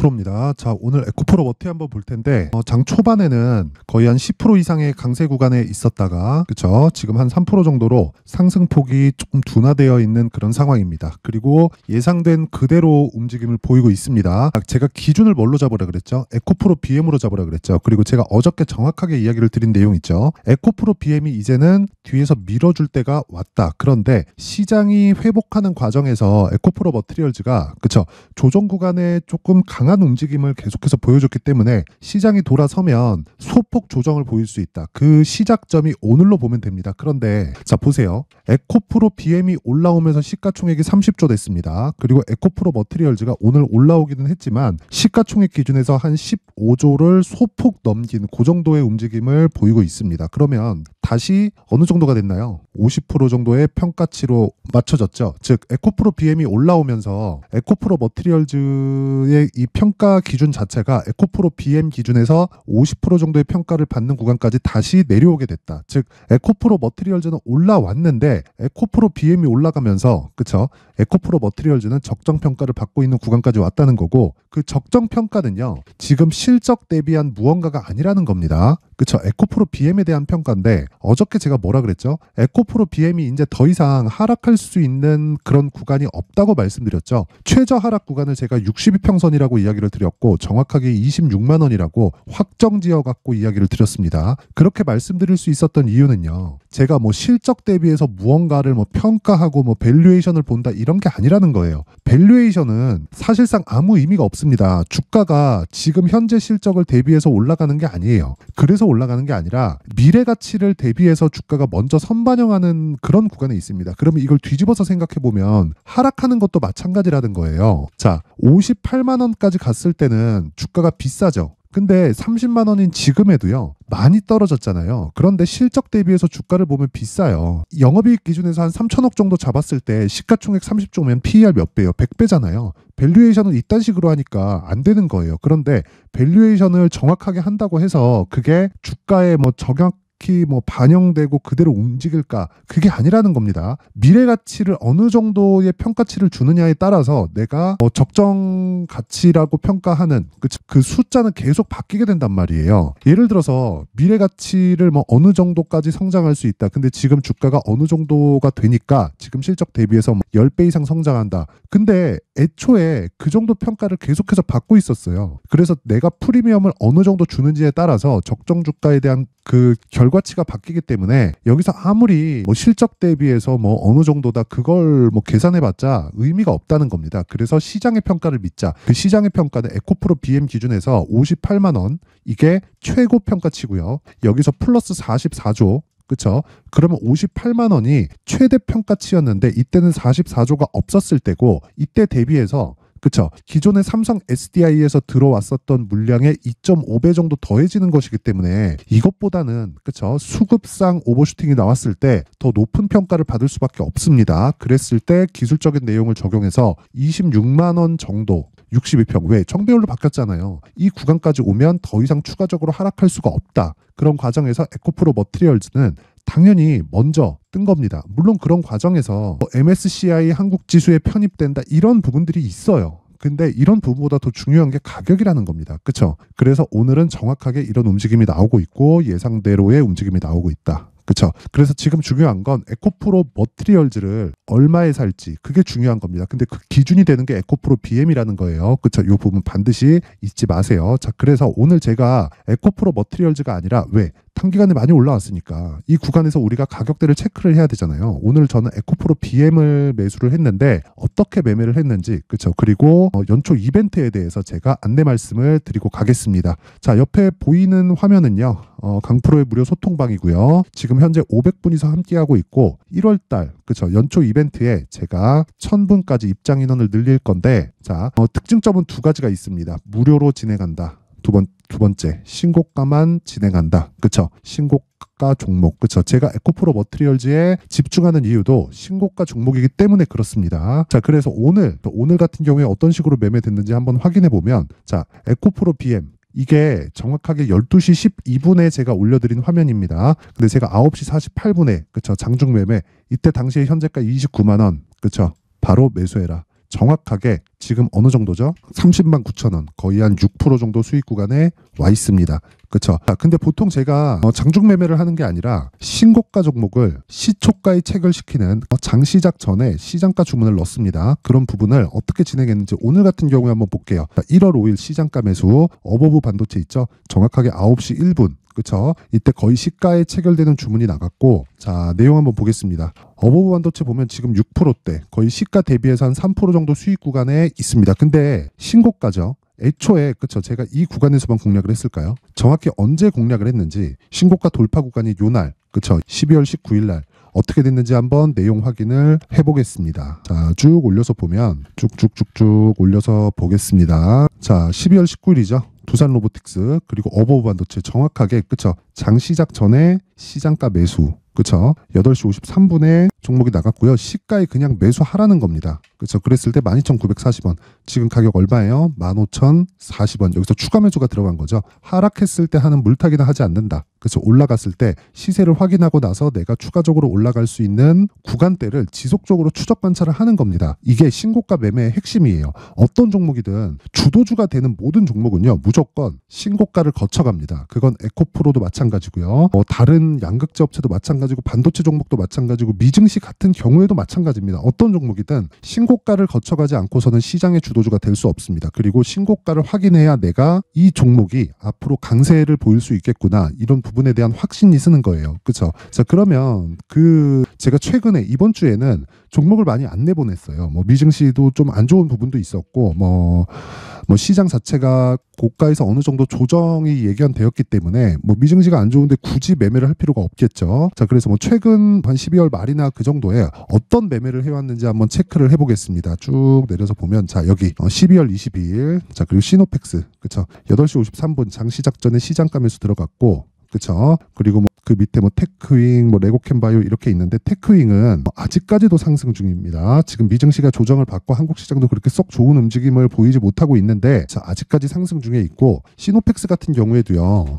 에코입니다 자, 오늘 에코프로 워티 한번 볼 텐데 어, 장 초반에는 거의 한 10% 이상의 강세 구간에 있었다가 그쵸? 지금 한 3% 정도로 상승폭이 조금 둔화되어 있는 그런 상황입니다. 그리고 예상된 그대로 움직임을 보이고 있습니다. 아, 제가 기준을 뭘로 잡으라 그랬죠? 에코프로 BM으로 잡으라 그랬죠. 그리고 제가 어저께 정확하게 이야기를 드린 내용 있죠. 에코프로 BM이 이제는 뒤에서 밀어줄 때가 왔다. 그런데 시장이 회복하는 과정에서 에코프로 머트리얼즈가 그쵸? 조정 구간에 조금 강한 강한 움직임을 계속해서 보여줬기 때문에 시장이 돌아서면 소폭 조정을 보일 수 있다. 그 시작점이 오늘로 보면 됩니다. 그런데 자 보세요. 에코프로 BM이 올라오면서 시가총액이 30조 됐습니다. 그리고 에코프로 머트리얼즈가 오늘 올라오기는 했지만 시가총액 기준에서 한 15조를 소폭 넘긴 고 그 정도의 움직임을 보이고 있습니다. 그러면 다시 어느 정도가 됐나요? 50% 정도의 평가치로 맞춰졌죠. 즉 에코프로 BM이 올라오면서 에코프로 머티리얼즈의 이 평가 기준 자체가 에코프로 BM 기준에서 50% 정도의 평가를 받는 구간까지 다시 내려오게 됐다. 즉 에코프로 머티리얼즈는 올라왔는데 에코프로 BM이 올라가면서 그쵸? 에코프로 머티리얼즈는 적정 평가를 받고 있는 구간까지 왔다는 거고 그 적정 평가는요. 지금 실적 대비한 무언가가 아니라는 겁니다. 그쵸 에코프로 BM에 대한 평가인데 어저께 제가 뭐라 그랬죠? 에코프로 BM이 이제 더 이상 하락할 수 있는 그런 구간이 없다고 말씀드렸죠. 최저 하락 구간을 제가 62평선이라고 이야기를 드렸고 정확하게 26만 원이라고 확정 지어 갖고 이야기를 드렸습니다. 그렇게 말씀드릴 수 있었던 이유는요. 제가 뭐 실적 대비해서 무언가를 뭐 평가하고 뭐 밸류에이션을 본다 이런 게 아니라는 거예요. 밸류에이션은 사실상 아무 의미가 없어요. 그습니다 주가가 지금 현재 실적을 대비해서 올라가는 게 아니에요. 그래서 올라가는 게 아니라 미래 가치를 대비해서 주가가 먼저 선반영하는 그런 구간에 있습니다. 그러면 이걸 뒤집어서 생각해 보면 하락하는 것도 마찬가지라는 거예요. 자, 58만 원까지 갔을 때는 주가가 비싸죠. 근데 30만 원인 지금에도요. 많이 떨어졌잖아요. 그런데 실적 대비해서 주가를 보면 비싸요. 영업이익 기준에서 한 3천억 정도 잡았을 때 시가총액 30조면 PER 몇 배요? 100배잖아요. 밸류에이션은 이딴 식으로 하니까 안 되는 거예요. 그런데 밸류에이션을 정확하게 한다고 해서 그게 주가에 뭐 정확 명확히 뭐 반영되고 그대로 움직일까 그게 아니라는 겁니다. 미래 가치를 어느 정도의 평가치를 주느냐에 따라서 내가 어 적정 가치라고 평가하는 그, 그 숫자는 계속 바뀌게 된단 말이에요. 예를 들어서 미래 가치를 뭐 어느 정도까지 성장할 수 있다. 근데 지금 주가가 어느 정도가 되니까 지금 실적 대비해서 10배 뭐 이상 성장한다. 근데 애초에 그 정도 평가를 계속해서 받고 있었어요. 그래서 내가 프리미엄을 어느 정도 주는지에 따라서 적정 주가에 대한 그 결과 결과치가 바뀌기 때문에 여기서 아무리 뭐 실적 대비해서 뭐 어느 정도다 그걸 뭐 계산해봤자 의미가 없다는 겁니다. 그래서 시장의 평가를 믿자. 그 시장의 평가는 에코프로 BM 기준에서 58만 원 이게 최고 평가치고요. 여기서 플러스 44조 그쵸? 그러면 58만 원이 최대 평가치였는데 이때는 44조가 없었을 때고 이때 대비해서 그쵸 기존의 삼성 SDI에서 들어왔었던 물량의 2.5배 정도 더해지는 것이기 때문에 이것보다는 그쵸 수급상 오버슈팅이 나왔을 때 더 높은 평가를 받을 수밖에 없습니다. 그랬을 때 기술적인 내용을 적용해서 26만 원 정도 62평 왜 청배율로 바뀌었잖아요. 이 구간까지 오면 더 이상 추가적으로 하락할 수가 없다. 그런 과정에서 에코프로 머트리얼즈는 당연히 먼저 뜬 겁니다. 물론 그런 과정에서 뭐 MSCI 한국 지수에 편입된다 이런 부분들이 있어요. 근데 이런 부분보다 더 중요한 게 가격이라는 겁니다. 그쵸 그래서 오늘은 정확하게 이런 움직임이 나오고 있고 예상대로의 움직임이 나오고 있다. 그쵸 그래서 지금 중요한 건 에코프로 머트리얼즈를 얼마에 살지 그게 중요한 겁니다. 근데 그 기준이 되는 게 에코프로 BM이라는 거예요. 그쵸이 부분 반드시 잊지 마세요. 자, 그래서 오늘 제가 에코프로 머트리얼즈가 아니라 왜 단기간에 많이 올라왔으니까 이 구간에서 우리가 가격대를 체크를 해야 되잖아요. 오늘 저는 에코프로 BM을 매수를 했는데 어떻게 매매를 했는지 그렇죠. 그리고 어, 연초 이벤트에 대해서 제가 안내 말씀을 드리고 가겠습니다. 자 옆에 보이는 화면은요. 어, 강프로의 무료 소통방이고요. 지금 현재 500분이서 함께하고 있고 1월달 그쵸 연초 이벤트에 제가 1000분까지 입장 인원을 늘릴 건데 자 어, 특징점은 두 가지가 있습니다. 무료로 진행한다. 두 번째 두 번째 신고가만 진행한다. 그쵸? 신고가 종목. 그쵸? 제가 에코프로 머트리얼즈에 집중하는 이유도 신고가 종목이기 때문에 그렇습니다. 자 그래서 오늘 오늘 같은 경우에 어떤 식으로 매매됐는지 한번 확인해 보면 자 에코프로 BM 이게 정확하게 12시 12분에 제가 올려드린 화면입니다. 근데 제가 9시 48분에 그쵸 장중 매매 이때 당시에 현재가 29만 원 그쵸 바로 매수해라. 정확하게 지금 어느 정도죠? 30만 9천 원 거의 한 6% 정도 수익 구간에 와 있습니다. 그렇죠. 근데 보통 제가 어, 장중 매매를 하는 게 아니라 신고가 종목을 시초가에 체결 시키는 어, 장 시작 전에 시장가 주문을 넣습니다. 그런 부분을 어떻게 진행했는지 오늘 같은 경우에 한번 볼게요. 1월 5일 시장가 매수 어버브 반도체 있죠. 정확하게 9시 1분 그렇죠 이때 거의 시가에 체결되는 주문이 나갔고 자 내용 한번 보겠습니다. 어버브 반도체 보면 지금 6%대 거의 시가 대비해서 한 3% 정도 수익 구간에 있습니다. 근데 신고가죠. 애초에 그쵸 제가 이 구간에서만 공략을 했을까요? 정확히 언제 공략을 했는지 신고가 돌파 구간이 요날 그쵸 12월 19일 날 어떻게 됐는지 한번 내용 확인을 해보겠습니다. 자, 쭉 올려서 보면 쭉쭉쭉쭉 올려서 보겠습니다. 자, 12월 19일이죠. 부산 로보틱스 그리고 어버우 반도체 정확하게 그쵸 장 시작 전에 시장가 매수 그쵸? 8시 53분에 종목이 나갔고요. 시가에 그냥 매수하라는 겁니다. 그쵸? 그랬을 때 12,940원. 지금 가격 얼마예요? 15,040원. 여기서 추가 매수가 들어간 거죠. 하락했을 때 하는 물타기는 하지 않는다. 그래서 올라갔을 때 시세를 확인하고 나서 내가 추가적으로 올라갈 수 있는 구간대를 지속적으로 추적 관찰을 하는 겁니다. 이게 신고가 매매의 핵심이에요. 어떤 종목이든 주도주가 되는 모든 종목은요 무조건 신고가를 거쳐갑니다. 그건 에코프로도 마찬가지고요. 어, 다른 양극재 업체도 마찬가지. 마찬가지고 반도체 종목도 마찬가지고 미증시 같은 경우에도 마찬가지입니다. 어떤 종목이든 신고가를 거쳐가지 않고서는 시장의 주도주가 될 수 없습니다. 그리고 신고가를 확인해야 내가 이 종목이 앞으로 강세를 보일 수 있겠구나 이런 부분에 대한 확신이 쓰는 거예요. 그렇죠? 자 그러면 그 제가 최근에 이번 주에는 종목을 많이 안 내보냈어요. 뭐 미증시도 좀 안 좋은 부분도 있었고 뭐뭐 시장 자체가 고가에서 어느 정도 조정이 예견되었기 때문에 뭐 미증시가 안 좋은데 굳이 매매를 할 필요가 없겠죠. 자 그래서 뭐 최근 한 12월 말이나 그 정도에 어떤 매매를 해왔는지 한번 체크를 해보겠습니다. 쭉 내려서 보면 자 여기 12월 어, 22일 자 그리고 시노펙스 그쵸 8시 53분 장 시작 전에 시장가 에서 들어갔고 그렇죠 그리고 뭐 그 밑에 뭐 테크윙, 뭐 레고캔바이오 이렇게 있는데 테크윙은 뭐 아직까지도 상승 중입니다. 지금 미증시가 조정을 받고 한국 시장도 그렇게 썩 좋은 움직임을 보이지 못하고 있는데 아직까지 상승 중에 있고 시노펙스 같은 경우에도요.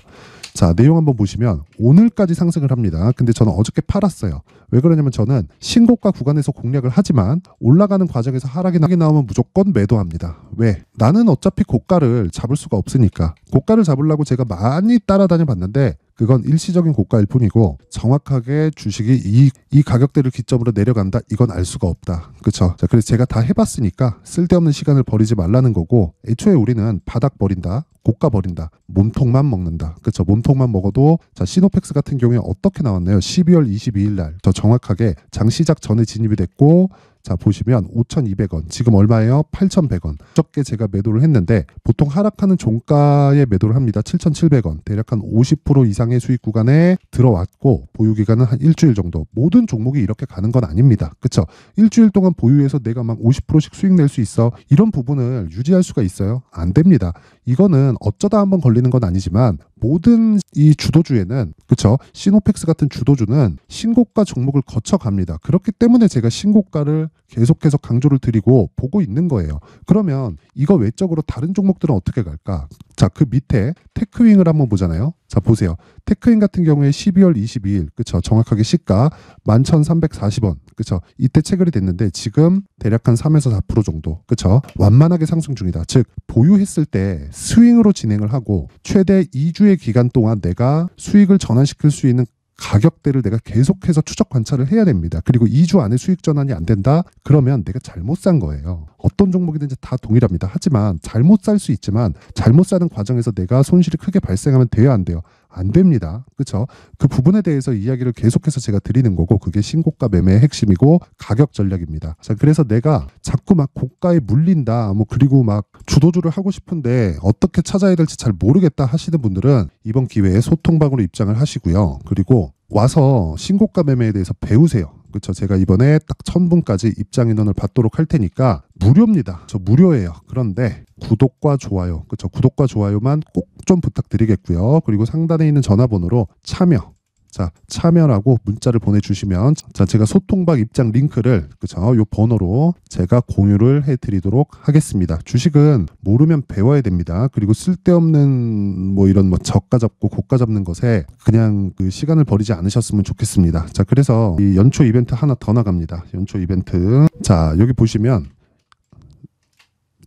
자, 내용 한번 보시면 오늘까지 상승을 합니다. 근데 저는 어저께 팔았어요. 왜 그러냐면 저는 신고가 구간에서 공략을 하지만 올라가는 과정에서 하락이 나오면 무조건 매도합니다. 왜? 나는 어차피 고가를 잡을 수가 없으니까. 고가를 잡으려고 제가 많이 따라다녀 봤는데 그건 일시적인 고가일 뿐이고 정확하게 주식이 이, 이 가격대를 기점으로 내려간다 이건 알 수가 없다 그쵸 자, 그래서 제가 다 해봤으니까 쓸데없는 시간을 버리지 말라는 거고 애초에 우리는 바닥 버린다 고가 버린다. 몸통만 먹는다. 그렇죠. 몸통만 먹어도 자 시노팩스 같은 경우에 어떻게 나왔나요? 12월 22일 날저 정확하게 장 시작 전에 진입이 됐고 자 보시면 5,200원 지금 얼마예요? 8,100원 적게 제가 매도를 했는데 보통 하락하는 종가에 매도를 합니다 7,700원 대략 한 50% 이상의 수익 구간에 들어왔고 보유 기간은 한 일주일 정도 모든 종목이 이렇게 가는 건 아닙니다 그쵸 일주일 동안 보유해서 내가 막 50%씩 수익 낼 수 있어 이런 부분을 유지할 수가 있어요 안 됩니다 이거는 어쩌다 한 번 걸리는 건 아니지만 모든 이 주도주에는 그쵸 시노펙스 같은 주도주는 신고가 종목을 거쳐 갑니다. 그렇기 때문에 제가 신고가를 계속해서 강조를 드리고 보고 있는 거예요. 그러면 이거 외적으로 다른 종목들은 어떻게 갈까? 자, 그 밑에 테크윙을 한번 보잖아요. 자, 보세요. 테크윙 같은 경우에 12월 22일, 그쵸? 정확하게 시가 11,340원, 그쵸? 이때 체결이 됐는데 지금 대략 한 3에서 4% 정도, 그쵸? 완만하게 상승 중이다. 즉, 보유했을 때 스윙으로 진행을 하고 최대 2주의 기간 동안 내가 수익을 전환시킬 수 있는 가격대를 내가 계속해서 추적 관찰을 해야 됩니다. 그리고 2주 안에 수익 전환이 안 된다? 그러면 내가 잘못 산 거예요. 어떤 종목이든지 다 동일합니다. 하지만 잘못 살 수 있지만 잘못 사는 과정에서 내가 손실이 크게 발생하면 돼야 안 돼요. 안 됩니다. 그렇죠? 그 부분에 대해서 이야기를 계속해서 제가 드리는 거고 그게 신고가 매매의 핵심이고 가격 전략입니다. 자, 그래서 내가 자꾸 막 고가에 물린다. 뭐 그리고 막 주도주를 하고 싶은데 어떻게 찾아야 될지 잘 모르겠다 하시는 분들은 이번 기회에 소통방으로 입장을 하시고요. 그리고 와서 신고가 매매에 대해서 배우세요. 그렇죠. 제가 이번에 딱 1000분까지 입장 인원을 받도록 할 테니까 무료입니다. 저 무료예요. 그런데 구독과 좋아요. 그렇죠. 구독과 좋아요만 꼭 좀 부탁드리겠고요. 그리고 상단에 있는 전화번호로 참여 자 참여라고 문자를 보내주시면 자 제가 소통방 입장 링크를 그쵸 이 번호로 제가 공유를 해드리도록 하겠습니다 주식은 모르면 배워야 됩니다 그리고 쓸데없는 뭐 이런 뭐 저가 잡고 고가 잡는 것에 그냥 그 시간을 버리지 않으셨으면 좋겠습니다 자 그래서 이 연초 이벤트 하나 더 나갑니다 연초 이벤트 자 여기 보시면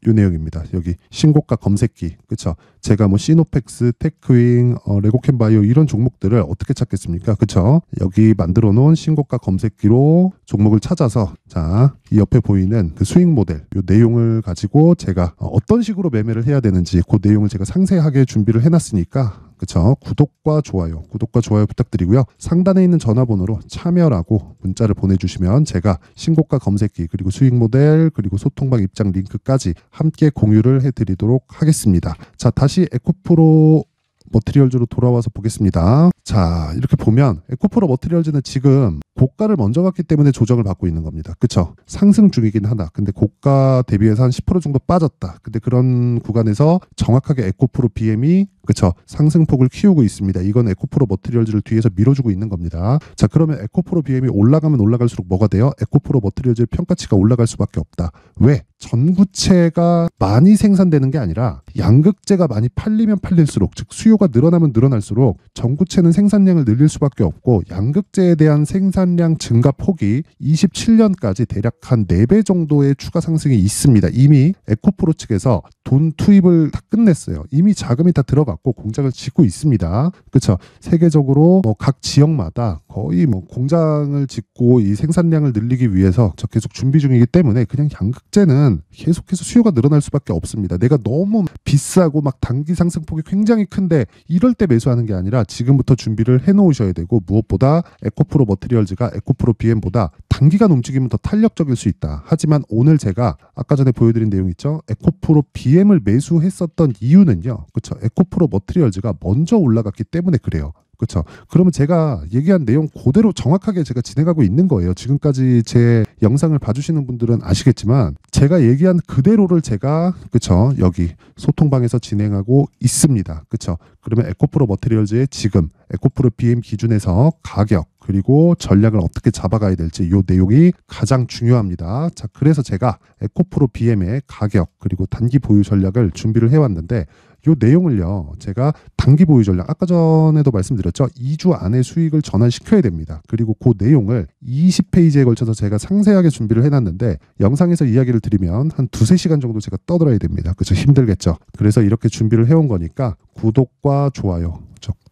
요 내용입니다. 여기 신고가 검색기, 그쵸? 제가 뭐 시노펙스, 테크윙, 어, 레고캔바이오 이런 종목들을 어떻게 찾겠습니까? 그쵸? 여기 만들어 놓은 신고가 검색기로 종목을 찾아서 자, 이 옆에 보이는 그 수익 모델, 요 내용을 가지고 제가 어, 어떤 식으로 매매를 해야 되는지 그 내용을 제가 상세하게 준비를 해놨으니까 그쵸? 구독과 좋아요, 구독과 좋아요 부탁드리고요. 상단에 있는 전화번호로 참여라고 문자를 보내주시면 제가 신곡과 검색기 그리고 수익 모델 그리고 소통방 입장 링크까지 함께 공유를 해드리도록 하겠습니다. 자, 다시 에코프로 머트리얼즈로 돌아와서 보겠습니다. 자, 이렇게 보면 에코프로 머트리얼즈는 지금 고가를 먼저 갔기 때문에 조정을 받고 있는 겁니다. 그쵸? 상승 중이긴 하나. 근데 고가 대비해서 한 10% 정도 빠졌다. 근데 그런 구간에서 정확하게 에코프로 BM이 그쵸? 상승폭을 키우고 있습니다. 이건 에코프로 머트리얼즈를 뒤에서 밀어주고 있는 겁니다. 자, 그러면 에코프로 BM이 올라가면 올라갈수록 뭐가 돼요? 에코프로 머트리얼즈의 평가치가 올라갈 수밖에 없다. 왜? 전구체가 많이 생산되는 게 아니라 양극재가 많이 팔리면 팔릴수록 즉 수요가 늘어나면 늘어날수록 전구체는 생산량을 늘릴 수밖에 없고 양극재에 대한 생산 생산량 증가 폭이 27년까지 대략 한 4배 정도의 추가 상승이 있습니다. 이미 에코프로 측에서 돈 투입을 다 끝냈어요. 이미 자금이 다 들어갔고 공장을 짓고 있습니다. 그렇죠. 세계적으로 뭐 각 지역마다 거의 뭐 공장을 짓고 이 생산량을 늘리기 위해서 계속 준비 중이기 때문에 그냥 양극재는 계속해서 수요가 늘어날 수밖에 없습니다. 내가 너무 비싸고 막 단기 상승폭이 굉장히 큰데 이럴 때 매수하는 게 아니라 지금부터 준비를 해 놓으셔야 되고 무엇보다 에코프로 머트리얼즈 마일지가 에코프로 BM보다 단기간 움직이면더 탄력적일 수 있다. 하지만 오늘 제가 아까 전에 보여드린 내용 있죠. 에코프로 BM을 매수했었던 이유는요. 그렇죠. 에코프로 머트리얼즈가 먼저 올라갔기 때문에 그래요. 그렇죠. 그러면 제가 얘기한 내용 그대로 정확하게 제가 진행하고 있는 거예요. 지금까지 제 영상을 봐주시는 분들은 아시겠지만 제가 얘기한 그대로를 제가 그렇죠. 여기 소통방에서 진행하고 있습니다. 그렇죠. 그러면 에코프로 머트리얼즈의 지금 에코프로 BM 기준에서 가격 그리고 전략을 어떻게 잡아가야 될지 이 내용이 가장 중요합니다. 자, 그래서 제가 에코프로 BM의 가격 그리고 단기 보유 전략을 준비를 해왔는데 이 내용을요 제가 단기 보유 전략 아까 전에도 말씀드렸죠 2주 안에 수익을 전환시켜야 됩니다 그리고 그 내용을 20페이지에 걸쳐서 제가 상세하게 준비를 해놨는데 영상에서 이야기를 드리면 한 두세 시간 정도 제가 떠들어야 됩니다 그래서 힘들겠죠 그래서 이렇게 준비를 해온 거니까 구독과 좋아요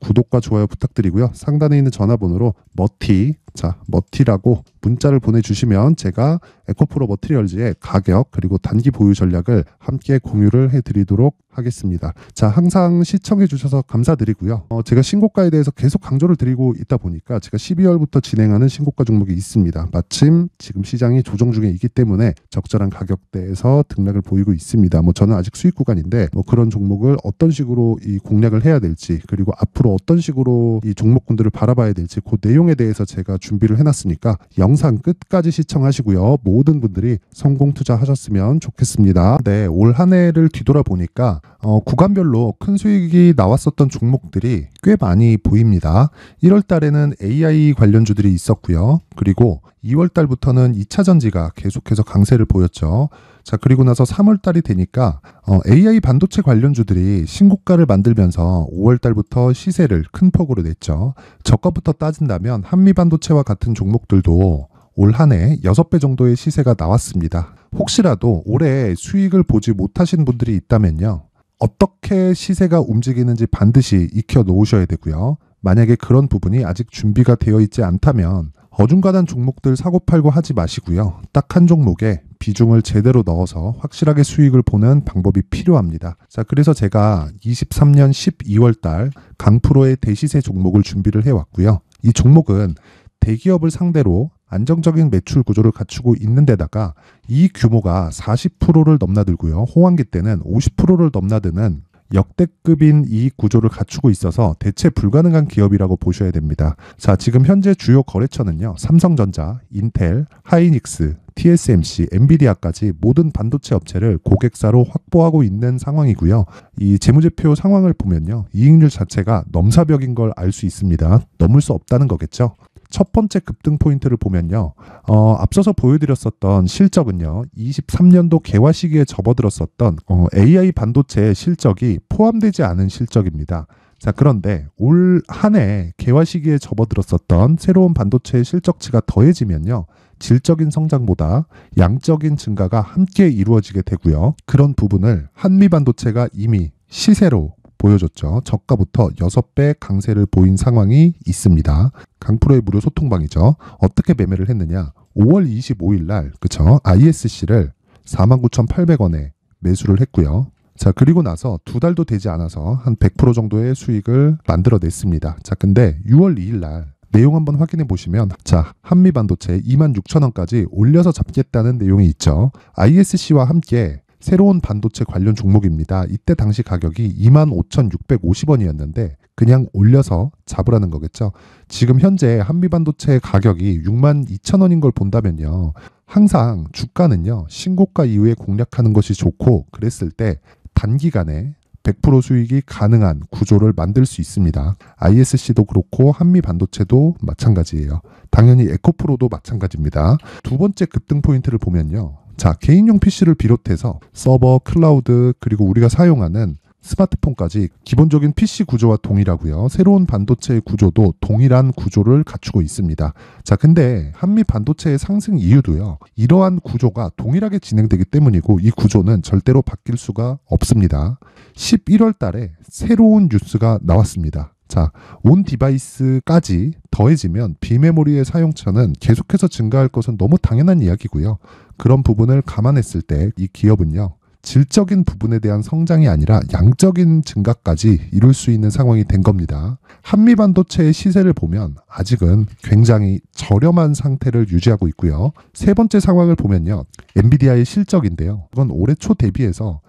구독과 좋아요 부탁드리고요. 상단에 있는 전화번호로 머티, 자, 머티라고 문자를 보내주시면 제가 에코프로 머티리얼즈의 가격 그리고 단기 보유 전략을 함께 공유를 해드리도록 하겠습니다. 자, 항상 시청해주셔서 감사드리고요. 어, 제가 신고가에 대해서 계속 강조를 드리고 있다 보니까 제가 12월부터 진행하는 신고가 종목이 있습니다. 마침 지금 시장이 조정 중에 있기 때문에 적절한 가격대에서 등락을 보이고 있습니다. 뭐 저는 아직 수익 구간인데 뭐 그런 종목을 어떤 식으로 이이 공략을 해야 될지 그리고 앞으로 어떤 식으로 이 종목군들을 바라봐야 될지 그 내용에 대해서 제가 준비를 해놨으니까 영상 끝까지 시청하시고요. 모든 분들이 성공 투자하셨으면 좋겠습니다. 네, 올 한 해를 뒤돌아보니까 어, 구간별로 큰 수익이 나왔었던 종목들이 꽤 많이 보입니다. 1월 달에는 AI 관련주들이 있었고요. 그리고 2월 달부터는 2차 전지가 계속해서 강세를 보였죠. 자, 그리고 나서 3월 달이 되니까 어, AI 반도체 관련주들이 신고가를 만들면서 5월 달부터 시세를 큰 폭으로 냈죠. 저가부터 따진다면 한미 반도체와 같은 종목들도 올한해 6배 정도의 시세가 나왔습니다. 혹시라도 올해 수익을 보지 못하신 분들이 있다면요. 어떻게 시세가 움직이는지 반드시 익혀 놓으셔야 되고요. 만약에 그런 부분이 아직 준비가 되어 있지 않다면 어중간한 종목들 사고팔고 하지 마시고요. 딱 한 종목에 비중을 제대로 넣어서 확실하게 수익을 보는 방법이 필요합니다. 자, 그래서 제가 23년 12월 달 강프로의 대시세 종목을 준비를 해왔고요. 이 종목은 대기업을 상대로 안정적인 매출 구조를 갖추고 있는 데다가 이 규모가 40%를 넘나들고요. 호황기 때는 50%를 넘나드는 역대급인 이익 구조를 갖추고 있어서 대체 불가능한 기업이라고 보셔야 됩니다. 자, 지금 현재 주요 거래처는요. 삼성전자, 인텔, 하이닉스, TSMC, 엔비디아까지 모든 반도체 업체를 고객사로 확보하고 있는 상황이고요. 이 재무제표 상황을 보면요. 이익률 자체가 넘사벽인 걸 알 수 있습니다. 넘을 수 없다는 거겠죠. 첫 번째 급등 포인트를 보면요. 어, 앞서서 보여드렸었던 실적은요. 23년도 개화 시기에 접어들었었던 어, AI 반도체의 실적이 포함되지 않은 실적입니다. 자, 그런데 올 한 해 개화 시기에 접어들었었던 새로운 반도체의 실적치가 더해지면요. 질적인 성장보다 양적인 증가가 함께 이루어지게 되고요. 그런 부분을 한미 반도체가 이미 시세로 보여줬죠. 저가부터 6배 강세를 보인 상황이 있습니다. 강프로의 무료 소통방이죠. 어떻게 매매를 했느냐? 5월 25일 날, 그쵸? ISC를 49,800원에 매수를 했고요. 자, 그리고 나서 두 달도 되지 않아서 한 100% 정도의 수익을 만들어냈습니다. 자, 근데 6월 2일 날 내용 한번 확인해 보시면 자 한미 반도체 26,000원까지 올려서 잡겠다는 내용이 있죠. ISC와 함께 새로운 반도체 관련 종목입니다. 이때 당시 가격이 25,650원이었는데 그냥 올려서 잡으라는 거겠죠. 지금 현재 한미반도체의 가격이 6만 2천 원인 걸 본다면요. 항상 주가는요. 신고가 이후에 공략하는 것이 좋고 그랬을 때 단기간에 100% 수익이 가능한 구조를 만들 수 있습니다. ISC도 그렇고 한미 반도체도 마찬가지예요. 당연히 에코프로도 마찬가지입니다. 두 번째 급등 포인트를 보면요. 자, 개인용 PC를 비롯해서 서버, 클라우드, 그리고 우리가 사용하는 스마트폰까지 기본적인 PC 구조와 동일하고요. 새로운 반도체의 구조도 동일한 구조를 갖추고 있습니다. 자, 근데 한미 반도체의 상승 이유도요. 이러한 구조가 동일하게 진행되기 때문이고 이 구조는 절대로 바뀔 수가 없습니다. 11월 달에 새로운 뉴스가 나왔습니다. 자, 온 디바이스까지 더해지면 비메모리의 사용처는 계속해서 증가할 것은 너무 당연한 이야기고요. 그런 부분을 감안했을 때 이 기업은요. 질적인 부분에 대한 성장이 아니라 양적인 증가까지 이룰 수 있는 상황이 된 겁니다. 한미 반도체의 시세를 보면 아직은 굉장히 저렴한 상태를 유지하고 있고요. 세 번째 상황을 보면요. 엔비디아의 실적인데요. 이건 올해 초 대비해서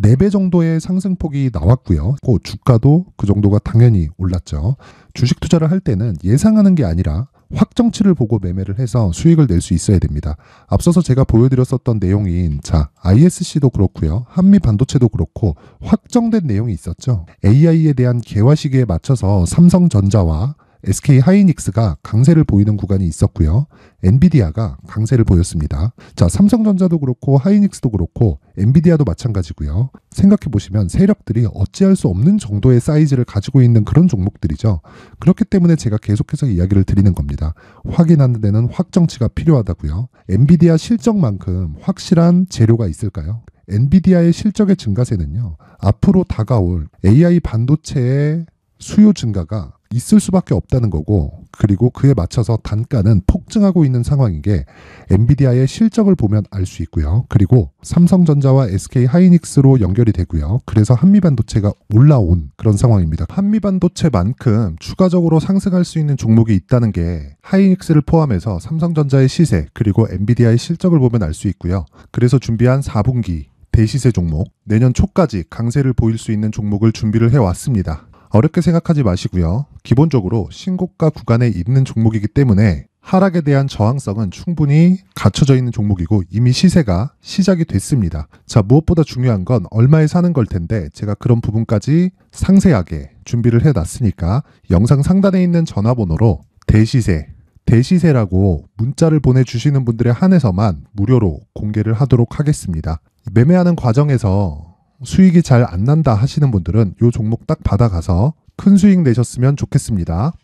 4배 정도의 상승폭이 나왔고요. 그 주가도 그 정도가 당연히 올랐죠. 주식 투자를 할 때는 예상하는 게 아니라 확정치를 보고 매매를 해서 수익을 낼 수 있어야 됩니다. 앞서서 제가 보여드렸었던 내용인 자 ISC도 그렇고요. 한미 반도체도 그렇고 확정된 내용이 있었죠. AI에 대한 개화 시기에 맞춰서 삼성전자와 SK 하이닉스가 강세를 보이는 구간이 있었고요. 엔비디아가 강세를 보였습니다. 자, 삼성전자도 그렇고 하이닉스도 그렇고 엔비디아도 마찬가지고요. 생각해 보시면 세력들이 어찌할 수 없는 정도의 사이즈를 가지고 있는 그런 종목들이죠. 그렇기 때문에 제가 계속해서 이야기를 드리는 겁니다. 확인하는 데는 확정치가 필요하다고요. 엔비디아 실적만큼 확실한 재료가 있을까요? 엔비디아의 실적의 증가세는요. 앞으로 다가올 AI 반도체의 수요 증가가 있을 수밖에 없다는 거고 그리고 그에 맞춰서 단가는 폭증하고 있는 상황인 게 엔비디아의 실적을 보면 알 수 있고요. 그리고 삼성전자와 SK 하이닉스로 연결이 되고요. 그래서 한미반도체가 올라온 그런 상황입니다. 한미반도체만큼 추가적으로 상승할 수 있는 종목이 있다는 게 하이닉스를 포함해서 삼성전자의 시세 그리고 엔비디아의 실적을 보면 알 수 있고요. 그래서 준비한 4분기 대시세 종목, 내년 초까지 강세를 보일 수 있는 종목을 준비를 해왔습니다. 어렵게 생각하지 마시고요. 기본적으로 신고가 구간에 있는 종목이기 때문에 하락에 대한 저항성은 충분히 갖춰져 있는 종목이고 이미 시세가 시작이 됐습니다. 자, 무엇보다 중요한 건 얼마에 사는 걸 텐데 제가 그런 부분까지 상세하게 준비를 해 놨으니까 영상 상단에 있는 전화번호로 대시세, 대시세라고 문자를 보내주시는 분들의 한해서만 무료로 공개를 하도록 하겠습니다. 매매하는 과정에서 수익이 잘 안 난다 하시는 분들은 이 종목 딱 받아가서 큰 수익 내셨으면 좋겠습니다.